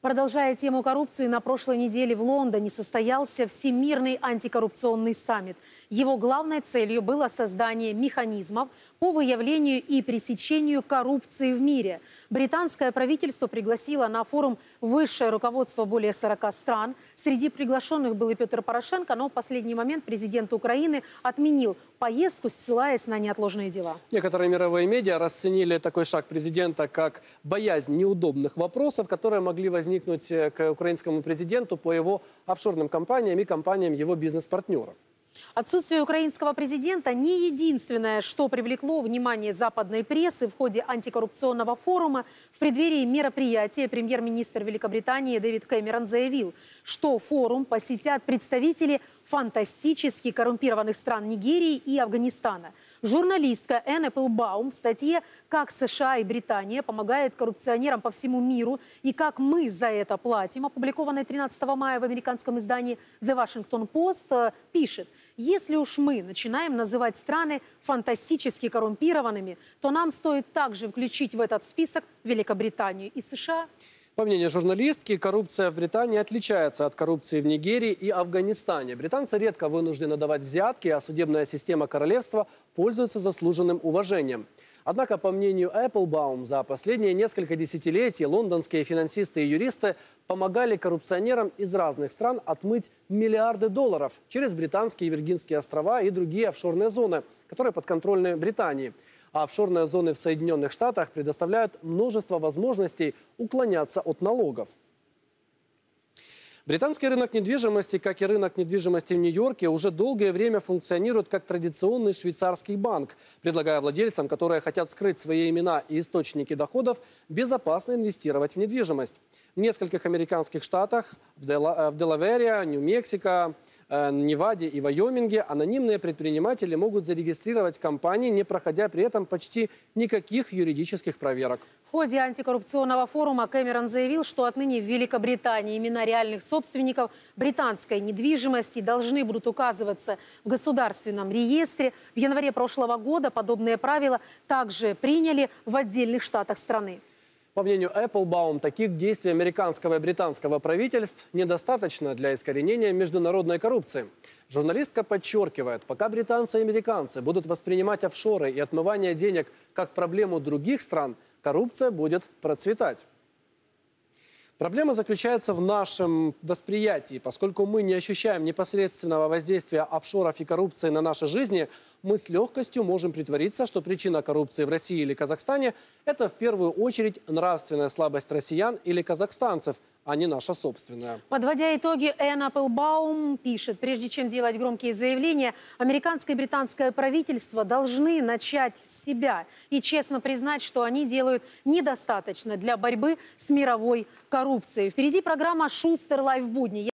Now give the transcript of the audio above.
Продолжая тему коррупции, на прошлой неделе в Лондоне состоялся Всемирный антикоррупционный саммит. Его главной целью было создание механизмов, по выявлению и пресечению коррупции в мире. Британское правительство пригласило на форум высшее руководство более 40 стран. Среди приглашенных был и Петр Порошенко, но в последний момент президент Украины отменил поездку, ссылаясь на неотложные дела. Некоторые мировые медиа расценили такой шаг президента как боязнь неудобных вопросов, которые могли возникнуть э, к украинскому президенту по его офшорным компаниям и компаниям его бизнес-партнеров. Отсутствие украинского президента не единственное, что привлекло внимание западной прессы в ходе антикоррупционного форума. В преддверии мероприятия премьер-министр Великобритании Дэвид Кэмерон заявил, что форум посетят представители фантастически коррумпированных стран Нигерии и Афганистана. Журналистка Энн Эпплбаум в статье «Как США и Британия помогают коррупционерам по всему миру и как мы за это платим», опубликованной 13 мая в американском издании The Washington Post, э, пишет – если уж мы начинаем называть страны фантастически коррумпированными, то нам стоит также включить в этот список Великобританию и США. По мнению журналистки, коррупция в Британии отличается от коррупции в Нигерии и Афганистане. Британцы редко вынуждены давать взятки, а судебная система королевства пользуется заслуженным уважением. Однако, по мнению Applebaum, за последние несколько десятилетий лондонские финансисты и юристы помогали коррупционерам из разных стран отмыть миллиарды долларов через британские и Виргинские острова и другие офшорные зоны, которые подконтрольны Британии. А офшорные зоны в Соединенных Штатах предоставляют множество возможностей уклоняться от налогов. Британский рынок недвижимости, как и рынок недвижимости в Нью-Йорке, уже долгое время функционирует как традиционный швейцарский банк, предлагая владельцам, которые хотят скрыть свои имена и источники доходов, безопасно инвестировать в недвижимость. В нескольких американских штатах, в, Дела, э, в Делавере, Нью-Мексико, Э, Неваде и Вайоминге анонимные предприниматели могут зарегистрировать компании, не проходя при этом почти никаких юридических проверок. В ходе антикоррупционного форума Кэмерон заявил, что отныне в Великобритании имена реальных собственников британской недвижимости должны будут указываться в государственном реестре. В январе прошлого года подобные правила также приняли в отдельных штатах страны. По мнению Applebaum, таких действий американского и британского правительств недостаточно для искоренения международной коррупции. Журналистка подчеркивает, пока британцы и американцы будут воспринимать офшоры и отмывание денег как проблему других стран, коррупция будет процветать. Проблема заключается в нашем восприятии. Поскольку мы не ощущаем непосредственного воздействия офшоров и коррупции на наши жизни – мы с легкостью можем притвориться, что причина коррупции в России или Казахстане – это в первую очередь нравственная слабость россиян или казахстанцев, а не наша собственная. Подводя итоги, Энн Апплбаум пишет, прежде чем делать громкие заявления, американское и британское правительство должны начать с себя и честно признать, что они делают недостаточно для борьбы с мировой коррупцией. Впереди программа «Шустер лайф будни».